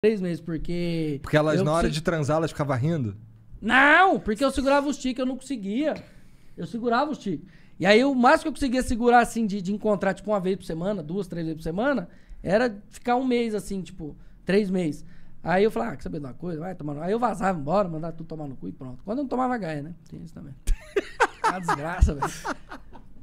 três meses, porque. Porque elas, na consegui... hora de transar, elas ficavam rindo? Não, porque eu segurava os tiques, eu não conseguia. Eu segurava os tiques. E aí, o máximo que eu conseguia segurar, assim, de, de encontrar, tipo, uma vez por semana, duas, três vezes por semana, era ficar um mês, assim, tipo, três meses. Aí eu falava, ah, quer saber de uma coisa? Vai tomar no... Aí eu vazava embora, mandava tudo tomar no cu e pronto. Quando eu não tomava gaia, né? Tem isso também. É uma desgraça, velho.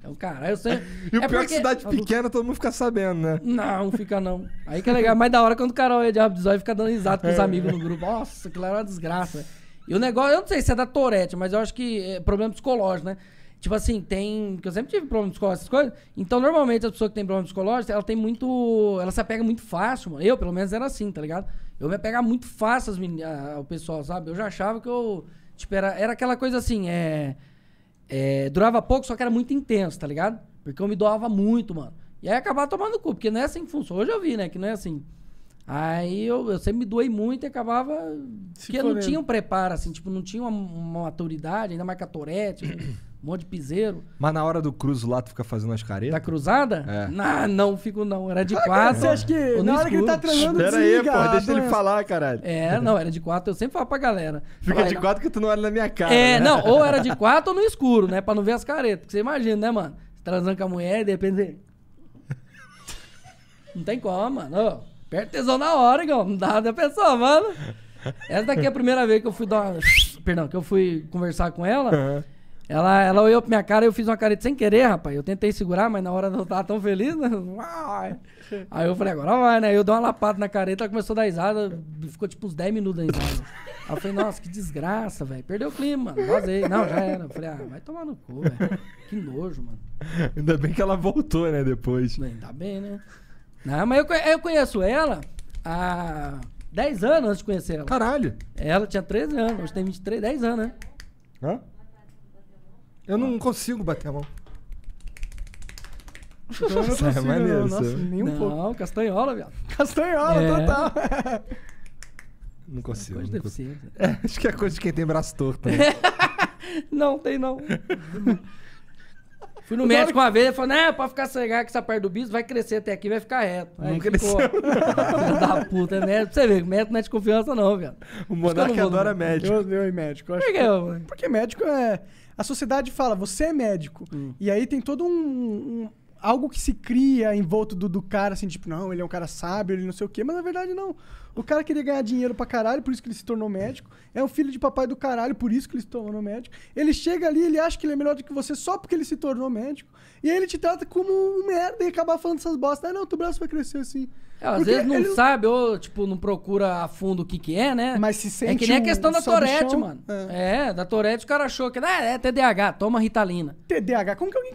Eu, cara, eu sei. E o é pior é porque... que cidade pequena, todo mundo fica sabendo, né? Não, fica não. Aí que é legal. É mas da hora quando o cara olha de Rabdizói e fica dando risada com os é. amigos no grupo. Nossa, aquilo era uma desgraça. E o negócio, eu não sei se é da Torete, mas eu acho que é problema psicológico, né? Tipo assim, tem. que eu sempre tive problema psicológico, essas coisas. Então, normalmente, a pessoa que tem problema psicológico, ela tem muito. Ela se apega muito fácil, mano. Eu, pelo menos, era assim, tá ligado? Eu me apegava muito fácil as meninas, ao pessoal, sabe? Eu já achava que eu. Tipo, era, era aquela coisa assim, é. É, durava pouco, só que era muito intenso, tá ligado? Porque eu me doava muito, mano. E aí acabava tomando cu, porque não é assim que funciona. Hoje eu vi, né? Que não é assim. Aí eu, eu sempre me doei muito e acabava. Se porque eu não tinha um preparo, assim, tipo, não tinha uma, uma maturidade, ainda mais catorete. um monte de piseiro. Mas na hora do cruzo lá, tu fica fazendo as caretas? Da cruzada? É. Não, não fico não. Era de ah, quatro. Você acha que na escuro. hora que ele tá transando, Pera assim, aí, pô, deixa ele falar, caralho. É, não, era de quatro. Eu sempre falo pra galera. Fica Fala, de quatro que tu não olha na minha cara. É, né? não, ou era de quatro ou no escuro, né? Pra não ver as caretas. você imagina, né, mano? Tá transando com a mulher e de repente... não tem como, mano. Perde tesão na hora, igual. Não dá da pessoa, mano. Essa daqui é a primeira vez que eu fui dar uma... Perdão, que eu fui conversar com ela. Uhum. Ela, ela olhou pra minha cara e eu fiz uma careta sem querer, rapaz. Eu tentei segurar, mas na hora não tava tão feliz, né? Aí eu falei, agora vai, né? Eu dei uma lapada na careta, ela começou a dar risada, ficou tipo uns 10 minutos da risada. Aí eu falei, nossa, que desgraça, velho. Perdeu o clima, mano. Vazei. Não, já era. Eu falei, ah, vai tomar no cu, velho. Que nojo, mano. Ainda bem que ela voltou, né, depois. Ainda bem, né? Não, mas eu, eu conheço ela há 10 anos antes de conhecer ela. Caralho! Ela tinha 13 anos, hoje tem 23, 10 anos, né? Hã? Eu não consigo bater a mão. Então não é né? maneiro, não. Nossa, é. nem um pouco. Não, castanhola, viado. Castanhola, É. total. Não consigo. Coisa não consigo. deficiente. Né? É, acho que é coisa de quem tem braço torto. né? Não, tem não. Fui no médico que... uma vez, e falou, né, pra ficar cegar com essa parte do bicho, vai crescer até aqui, vai ficar reto. Aí não cresceu. Ficou, da puta, é médico. você vê, médico não é de confiança não, velho. O monarca adora médico. Eu odeio médico. Por que, é mano? Porque médico é... A sociedade fala, você é médico. Hum. E aí tem todo um, um algo que se cria em volta do, do, cara, assim, tipo, não, ele é um cara sábio, ele não sei o quê, mas na verdade não. O cara queria ganhar dinheiro pra caralho, por isso que ele se tornou médico. É um filho de papai do caralho, por isso que ele se tornou médico. Ele chega ali, ele acha que ele é melhor do que você só porque ele se tornou médico. E aí ele te trata como um merda e acaba falando essas bostas. Ah, não, teu braço vai crescer assim. É, às vezes não ele... sabe, ou tipo, não procura a fundo o que que é, né? Mas se sente É que nem a questão um da Torete, mano. É. é. da Torete o cara achou que ah, é TDAH, toma Ritalina. TDAH? Como que alguém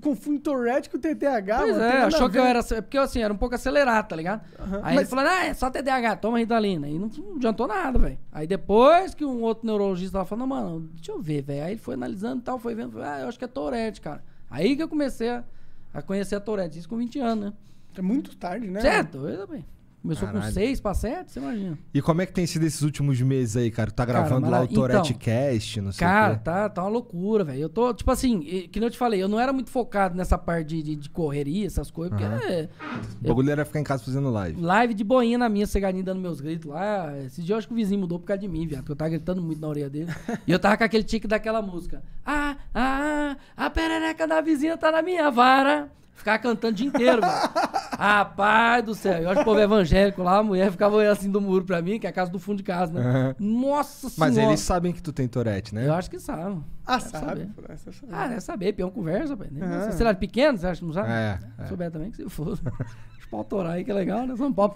confunde Torete com TDAH? Pois mano? é, achou que eu era... Porque assim, era um pouco acelerado, tá ligado? Aí Mas... ele falou, ah, é só TDAH toma Ritalina. E não, adiantou nada, velho. Aí depois que um outro neurologista tava falando, mano, deixa eu ver, velho. Aí ele foi analisando e tal, foi vendo, ah, eu acho que é Tourette, cara. Aí que eu comecei a, a conhecer a Tourette, isso com 20 anos, né? É muito tarde, né? Certo, eu também. Começou Caralho. com seis para sete, você imagina. E como é que tem sido esses últimos meses aí, cara? Tá gravando cara, lá o Tourette então, Cast, não sei Cara, tá, tá uma loucura, velho. Eu tô, tipo assim, que nem eu te falei, eu não era muito focado nessa parte de, de, de correria, essas coisas, uhum. porque é, O bagulho eu, era ficar em casa fazendo live. Live de boinha na minha, ceganinha dando meus gritos lá. Esse dia eu acho que o vizinho mudou por causa de mim, viado, porque eu tava gritando muito na orelha dele. e eu tava com aquele tique daquela música. Ah, ah, ah a perereca da vizinha tá na minha vara. Ficava cantando o dia inteiro, mano. Rapaz do céu. Eu acho que o povo evangélico lá, a mulher ficava olhando assim do muro pra mim, que é a casa do fundo de casa, né? Uhum. Nossa Mas eles sabem que tu tem Tourette, né? Eu acho que sabem. Ah, deve sabe? Saber. Ah, deve saber. Peão conversa, velho. Uhum. Sei lá, pequeno, você acha que não sabe? É, é. Se souber também, que se for. Deixa autorar aí, que é legal, né? Não pode